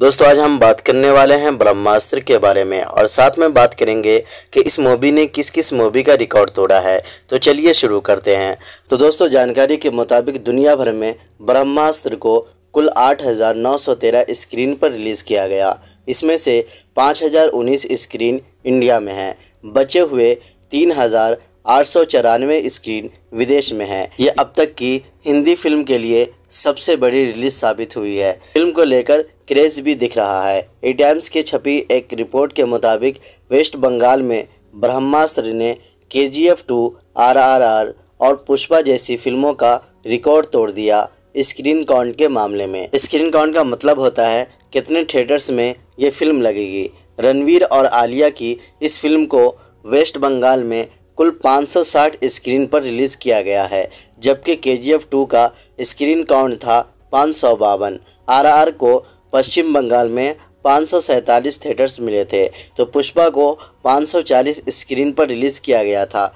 दोस्तों आज हम बात करने वाले हैं ब्रह्मास्त्र के बारे में और साथ में बात करेंगे कि इस मूवी ने किस किस मूवी का रिकॉर्ड तोड़ा है तो चलिए शुरू करते हैं तो दोस्तों जानकारी के मुताबिक दुनिया भर में ब्रह्मास्त्र को कुल 8,913 स्क्रीन पर रिलीज़ किया गया इसमें से 5,019 स्क्रीन इंडिया में हैं बचे हुए तीन हज़ार आठ स्क्रीन विदेश में हैं ये अब तक की हिंदी फिल्म के लिए सबसे बड़ी रिलीज साबित हुई है फिल्म को लेकर क्रेज भी दिख रहा है ए टाइम्स के छपी एक रिपोर्ट के मुताबिक वेस्ट बंगाल में ब्रह्मास्त्र ने K G F two R R R और पुष्पा जैसी फिल्मों का रिकॉर्ड तोड़ दिया स्क्रीन काउंट के मामले में स्क्रीन काउंट का मतलब होता है कितने थिएटर्स में ये फिल्म लगेगी रणवीर और आलिया की इस फिल्म को वेस्ट बंगाल में कुल 560 स्क्रीन पर रिलीज़ किया गया है जबकि के जी एफ टू का स्क्रीन काउंट था पाँच सौ बावन आर आर को पश्चिम बंगाल में पाँच सौ थिएटर्स मिले थे तो पुष्पा को 540 स्क्रीन पर रिलीज़ किया गया था